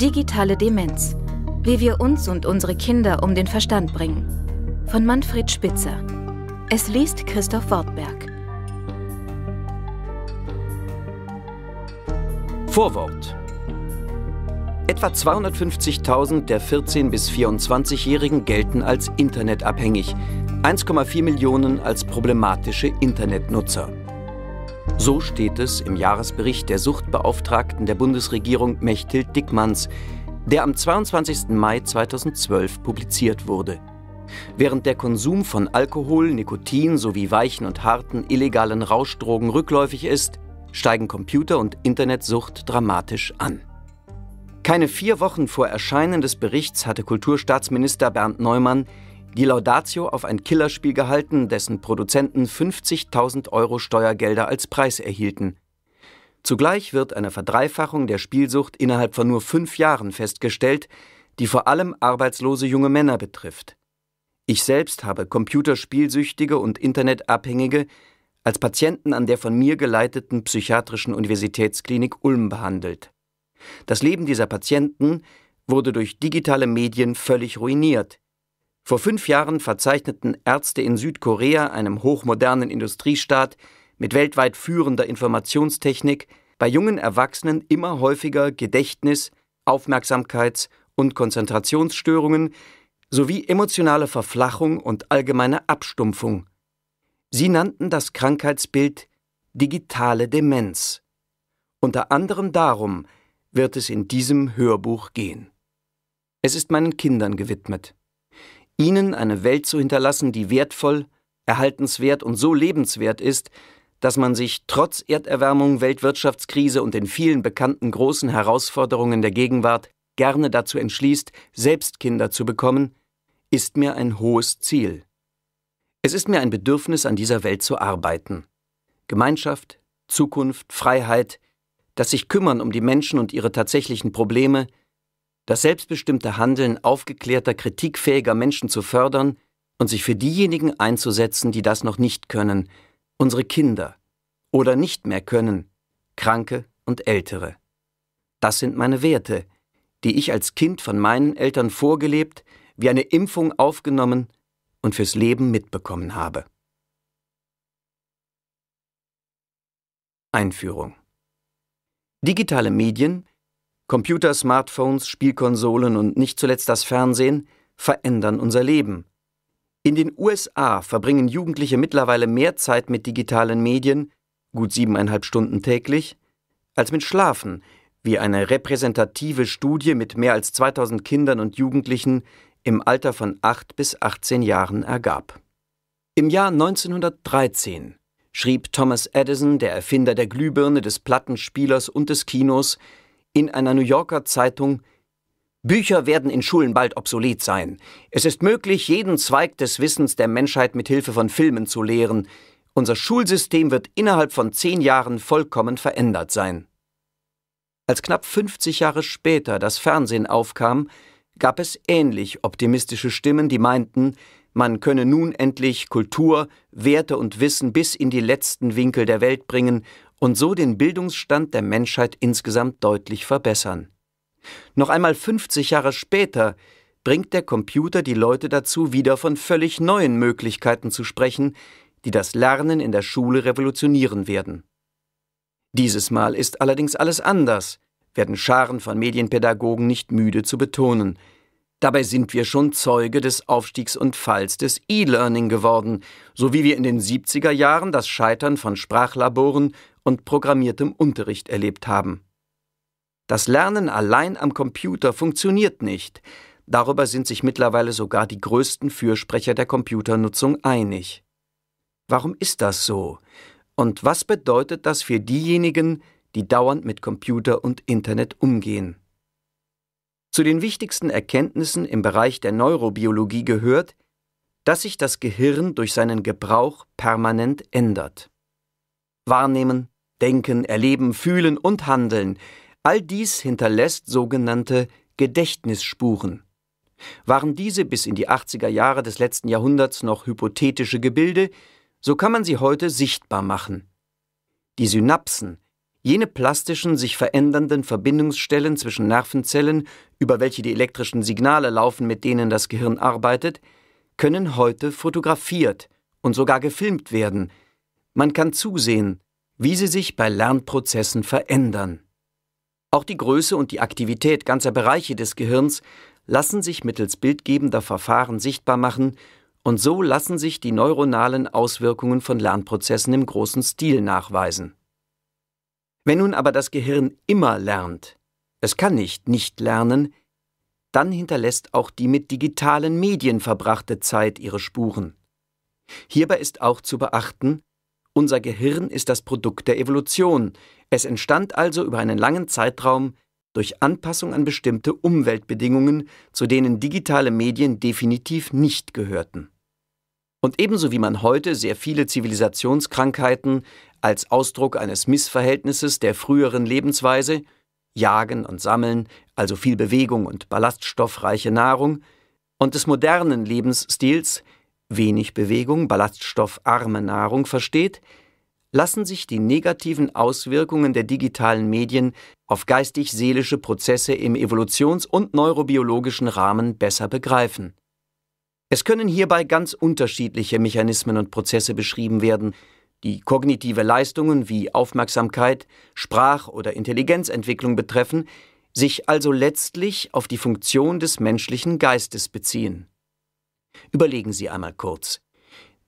Digitale Demenz. Wie wir uns und unsere Kinder um den Verstand bringen. Von Manfred Spitzer. Es liest Christoph Wortberg. Vorwort. Etwa 250.000 der 14- bis 24-Jährigen gelten als internetabhängig, 1,4 Millionen als problematische Internetnutzer. So steht es im Jahresbericht der Suchtbeauftragten der Bundesregierung Mechthild Dickmanns, der am 22. Mai 2012 publiziert wurde. Während der Konsum von Alkohol, Nikotin sowie weichen und harten illegalen Rauschdrogen rückläufig ist, steigen Computer- und Internetsucht dramatisch an. Keine vier Wochen vor Erscheinen des Berichts hatte Kulturstaatsminister Bernd Neumann die Laudatio auf ein Killerspiel gehalten, dessen Produzenten 50.000 Euro Steuergelder als Preis erhielten. Zugleich wird eine Verdreifachung der Spielsucht innerhalb von nur fünf Jahren festgestellt, die vor allem arbeitslose junge Männer betrifft. Ich selbst habe Computerspielsüchtige und Internetabhängige als Patienten an der von mir geleiteten psychiatrischen Universitätsklinik Ulm behandelt. Das Leben dieser Patienten wurde durch digitale Medien völlig ruiniert. Vor fünf Jahren verzeichneten Ärzte in Südkorea, einem hochmodernen Industriestaat mit weltweit führender Informationstechnik, bei jungen Erwachsenen immer häufiger Gedächtnis, Aufmerksamkeits- und Konzentrationsstörungen sowie emotionale Verflachung und allgemeine Abstumpfung. Sie nannten das Krankheitsbild digitale Demenz. Unter anderem darum wird es in diesem Hörbuch gehen. Es ist meinen Kindern gewidmet ihnen eine Welt zu hinterlassen, die wertvoll, erhaltenswert und so lebenswert ist, dass man sich trotz Erderwärmung, Weltwirtschaftskrise und den vielen bekannten großen Herausforderungen der Gegenwart gerne dazu entschließt, selbst Kinder zu bekommen, ist mir ein hohes Ziel. Es ist mir ein Bedürfnis, an dieser Welt zu arbeiten. Gemeinschaft, Zukunft, Freiheit, das sich kümmern um die Menschen und ihre tatsächlichen Probleme – das selbstbestimmte Handeln aufgeklärter, kritikfähiger Menschen zu fördern und sich für diejenigen einzusetzen, die das noch nicht können, unsere Kinder oder nicht mehr können, Kranke und Ältere. Das sind meine Werte, die ich als Kind von meinen Eltern vorgelebt, wie eine Impfung aufgenommen und fürs Leben mitbekommen habe. Einführung Digitale Medien Computer, Smartphones, Spielkonsolen und nicht zuletzt das Fernsehen verändern unser Leben. In den USA verbringen Jugendliche mittlerweile mehr Zeit mit digitalen Medien, gut siebeneinhalb Stunden täglich, als mit Schlafen, wie eine repräsentative Studie mit mehr als 2000 Kindern und Jugendlichen im Alter von 8 bis 18 Jahren ergab. Im Jahr 1913 schrieb Thomas Edison, der Erfinder der Glühbirne, des Plattenspielers und des Kinos, in einer New Yorker Zeitung Bücher werden in Schulen bald obsolet sein. Es ist möglich, jeden Zweig des Wissens der Menschheit mit Hilfe von Filmen zu lehren. Unser Schulsystem wird innerhalb von zehn Jahren vollkommen verändert sein. Als knapp 50 Jahre später das Fernsehen aufkam, gab es ähnlich optimistische Stimmen, die meinten, man könne nun endlich Kultur, Werte und Wissen bis in die letzten Winkel der Welt bringen und so den Bildungsstand der Menschheit insgesamt deutlich verbessern. Noch einmal 50 Jahre später bringt der Computer die Leute dazu, wieder von völlig neuen Möglichkeiten zu sprechen, die das Lernen in der Schule revolutionieren werden. Dieses Mal ist allerdings alles anders, werden Scharen von Medienpädagogen nicht müde zu betonen. Dabei sind wir schon Zeuge des Aufstiegs und Falls des E-Learning geworden, so wie wir in den 70er Jahren das Scheitern von Sprachlaboren und programmiertem Unterricht erlebt haben. Das Lernen allein am Computer funktioniert nicht. Darüber sind sich mittlerweile sogar die größten Fürsprecher der Computernutzung einig. Warum ist das so? Und was bedeutet das für diejenigen, die dauernd mit Computer und Internet umgehen? Zu den wichtigsten Erkenntnissen im Bereich der Neurobiologie gehört, dass sich das Gehirn durch seinen Gebrauch permanent ändert. Wahrnehmen, Denken, Erleben, Fühlen und Handeln, all dies hinterlässt sogenannte Gedächtnisspuren. Waren diese bis in die 80er Jahre des letzten Jahrhunderts noch hypothetische Gebilde, so kann man sie heute sichtbar machen. Die Synapsen, jene plastischen, sich verändernden Verbindungsstellen zwischen Nervenzellen, über welche die elektrischen Signale laufen, mit denen das Gehirn arbeitet, können heute fotografiert und sogar gefilmt werden. Man kann zusehen, wie sie sich bei Lernprozessen verändern. Auch die Größe und die Aktivität ganzer Bereiche des Gehirns lassen sich mittels bildgebender Verfahren sichtbar machen und so lassen sich die neuronalen Auswirkungen von Lernprozessen im großen Stil nachweisen. Wenn nun aber das Gehirn immer lernt, es kann nicht nicht lernen, dann hinterlässt auch die mit digitalen Medien verbrachte Zeit ihre Spuren. Hierbei ist auch zu beachten, unser Gehirn ist das Produkt der Evolution. Es entstand also über einen langen Zeitraum durch Anpassung an bestimmte Umweltbedingungen, zu denen digitale Medien definitiv nicht gehörten. Und ebenso wie man heute sehr viele Zivilisationskrankheiten als Ausdruck eines Missverhältnisses der früheren Lebensweise, Jagen und Sammeln, also viel Bewegung und ballaststoffreiche Nahrung, und des modernen Lebensstils wenig Bewegung, ballaststoffarme Nahrung versteht, lassen sich die negativen Auswirkungen der digitalen Medien auf geistig-seelische Prozesse im evolutions- und neurobiologischen Rahmen besser begreifen. Es können hierbei ganz unterschiedliche Mechanismen und Prozesse beschrieben werden, die kognitive Leistungen wie Aufmerksamkeit, Sprach- oder Intelligenzentwicklung betreffen, sich also letztlich auf die Funktion des menschlichen Geistes beziehen. Überlegen Sie einmal kurz.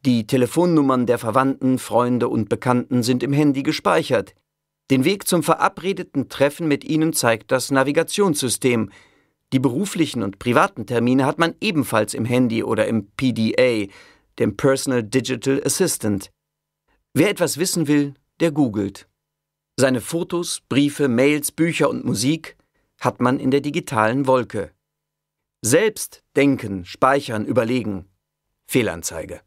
Die Telefonnummern der Verwandten, Freunde und Bekannten sind im Handy gespeichert. Den Weg zum verabredeten Treffen mit ihnen zeigt das Navigationssystem. Die beruflichen und privaten Termine hat man ebenfalls im Handy oder im PDA, dem Personal Digital Assistant. Wer etwas wissen will, der googelt. Seine Fotos, Briefe, Mails, Bücher und Musik hat man in der digitalen Wolke. Selbst denken, speichern, überlegen. Fehlanzeige.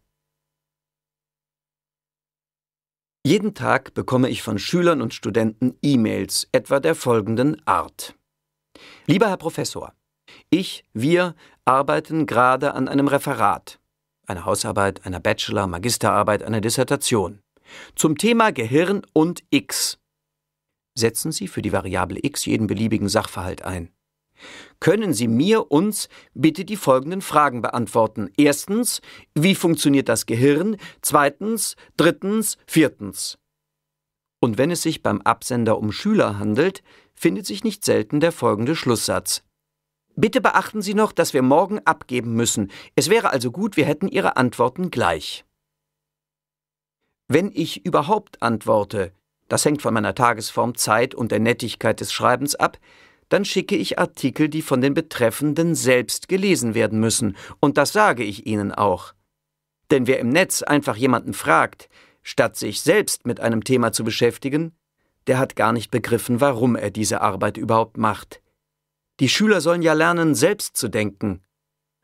Jeden Tag bekomme ich von Schülern und Studenten E-Mails etwa der folgenden Art. Lieber Herr Professor, ich, wir arbeiten gerade an einem Referat, einer Hausarbeit, einer Bachelor, Magisterarbeit, einer Dissertation zum Thema Gehirn und X. Setzen Sie für die Variable X jeden beliebigen Sachverhalt ein. Können Sie mir uns bitte die folgenden Fragen beantworten? Erstens, wie funktioniert das Gehirn? Zweitens, drittens, viertens. Und wenn es sich beim Absender um Schüler handelt, findet sich nicht selten der folgende Schlusssatz. Bitte beachten Sie noch, dass wir morgen abgeben müssen. Es wäre also gut, wir hätten Ihre Antworten gleich. Wenn ich überhaupt antworte, das hängt von meiner Tagesform, Zeit und der Nettigkeit des Schreibens ab, dann schicke ich Artikel, die von den Betreffenden selbst gelesen werden müssen, und das sage ich ihnen auch. Denn wer im Netz einfach jemanden fragt, statt sich selbst mit einem Thema zu beschäftigen, der hat gar nicht begriffen, warum er diese Arbeit überhaupt macht. Die Schüler sollen ja lernen, selbst zu denken.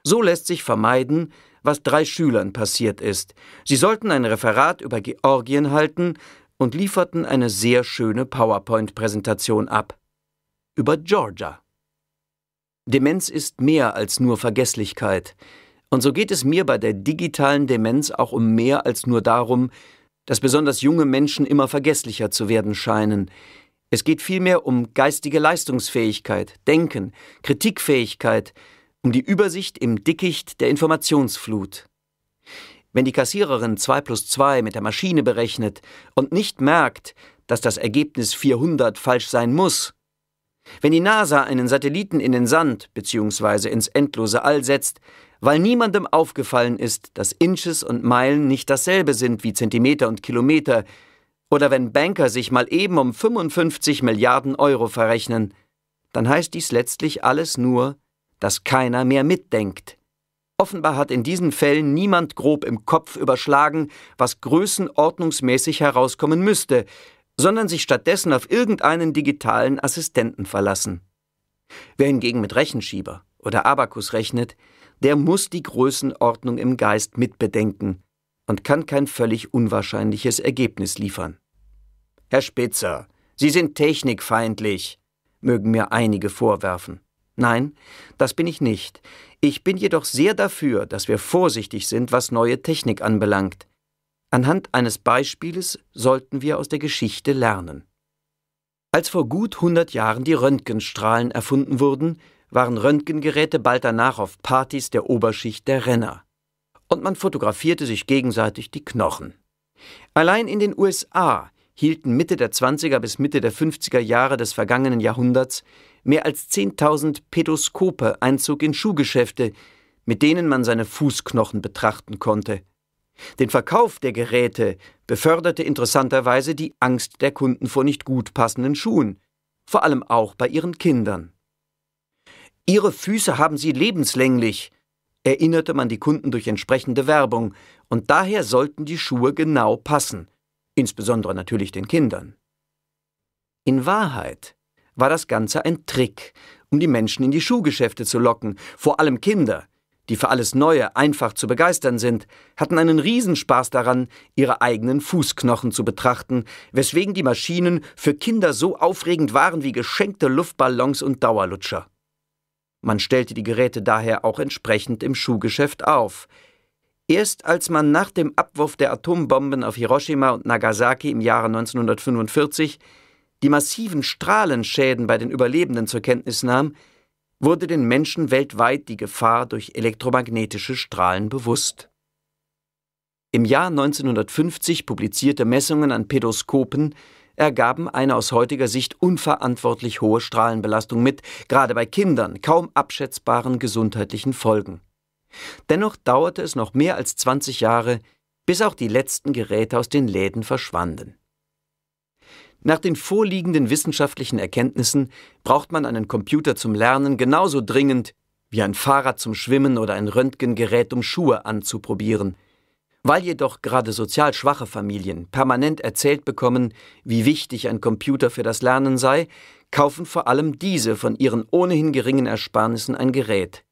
So lässt sich vermeiden, was drei Schülern passiert ist. Sie sollten ein Referat über Georgien halten und lieferten eine sehr schöne PowerPoint-Präsentation ab über Georgia. Demenz ist mehr als nur Vergesslichkeit. Und so geht es mir bei der digitalen Demenz auch um mehr als nur darum, dass besonders junge Menschen immer vergesslicher zu werden scheinen. Es geht vielmehr um geistige Leistungsfähigkeit, Denken, Kritikfähigkeit, um die Übersicht im Dickicht der Informationsflut. Wenn die Kassiererin 2 plus 2 mit der Maschine berechnet und nicht merkt, dass das Ergebnis 400 falsch sein muss, wenn die NASA einen Satelliten in den Sand bzw. ins endlose All setzt, weil niemandem aufgefallen ist, dass Inches und Meilen nicht dasselbe sind wie Zentimeter und Kilometer, oder wenn Banker sich mal eben um 55 Milliarden Euro verrechnen, dann heißt dies letztlich alles nur, dass keiner mehr mitdenkt. Offenbar hat in diesen Fällen niemand grob im Kopf überschlagen, was größenordnungsmäßig herauskommen müsste, sondern sich stattdessen auf irgendeinen digitalen Assistenten verlassen. Wer hingegen mit Rechenschieber oder Abakus rechnet, der muss die Größenordnung im Geist mitbedenken und kann kein völlig unwahrscheinliches Ergebnis liefern. Herr Spitzer, Sie sind technikfeindlich, mögen mir einige vorwerfen. Nein, das bin ich nicht. Ich bin jedoch sehr dafür, dass wir vorsichtig sind, was neue Technik anbelangt. Anhand eines Beispieles sollten wir aus der Geschichte lernen. Als vor gut 100 Jahren die Röntgenstrahlen erfunden wurden, waren Röntgengeräte bald danach auf Partys der Oberschicht der Renner. Und man fotografierte sich gegenseitig die Knochen. Allein in den USA hielten Mitte der 20er bis Mitte der 50er Jahre des vergangenen Jahrhunderts mehr als 10.000 Pedoskope Einzug in Schuhgeschäfte, mit denen man seine Fußknochen betrachten konnte. Den Verkauf der Geräte beförderte interessanterweise die Angst der Kunden vor nicht gut passenden Schuhen, vor allem auch bei ihren Kindern. Ihre Füße haben sie lebenslänglich, erinnerte man die Kunden durch entsprechende Werbung, und daher sollten die Schuhe genau passen, insbesondere natürlich den Kindern. In Wahrheit war das Ganze ein Trick, um die Menschen in die Schuhgeschäfte zu locken, vor allem Kinder, die für alles Neue einfach zu begeistern sind, hatten einen Riesenspaß daran, ihre eigenen Fußknochen zu betrachten, weswegen die Maschinen für Kinder so aufregend waren wie geschenkte Luftballons und Dauerlutscher. Man stellte die Geräte daher auch entsprechend im Schuhgeschäft auf. Erst als man nach dem Abwurf der Atombomben auf Hiroshima und Nagasaki im Jahre 1945 die massiven Strahlenschäden bei den Überlebenden zur Kenntnis nahm, wurde den Menschen weltweit die Gefahr durch elektromagnetische Strahlen bewusst. Im Jahr 1950 publizierte Messungen an Pedoskopen ergaben eine aus heutiger Sicht unverantwortlich hohe Strahlenbelastung mit, gerade bei Kindern, kaum abschätzbaren gesundheitlichen Folgen. Dennoch dauerte es noch mehr als 20 Jahre, bis auch die letzten Geräte aus den Läden verschwanden. Nach den vorliegenden wissenschaftlichen Erkenntnissen braucht man einen Computer zum Lernen genauso dringend wie ein Fahrrad zum Schwimmen oder ein Röntgengerät, um Schuhe anzuprobieren. Weil jedoch gerade sozial schwache Familien permanent erzählt bekommen, wie wichtig ein Computer für das Lernen sei, kaufen vor allem diese von ihren ohnehin geringen Ersparnissen ein Gerät,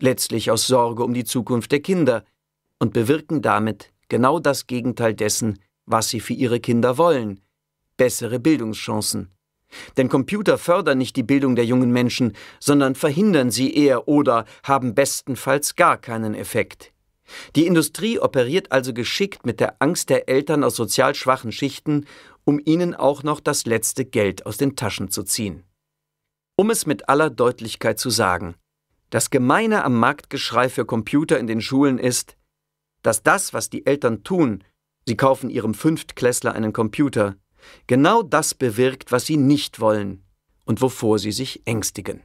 letztlich aus Sorge um die Zukunft der Kinder, und bewirken damit genau das Gegenteil dessen, was sie für ihre Kinder wollen, bessere Bildungschancen. Denn Computer fördern nicht die Bildung der jungen Menschen, sondern verhindern sie eher oder haben bestenfalls gar keinen Effekt. Die Industrie operiert also geschickt mit der Angst der Eltern aus sozial schwachen Schichten, um ihnen auch noch das letzte Geld aus den Taschen zu ziehen. Um es mit aller Deutlichkeit zu sagen, das Gemeine am Marktgeschrei für Computer in den Schulen ist, dass das, was die Eltern tun, sie kaufen ihrem Fünftklässler einen Computer, genau das bewirkt, was sie nicht wollen und wovor sie sich ängstigen.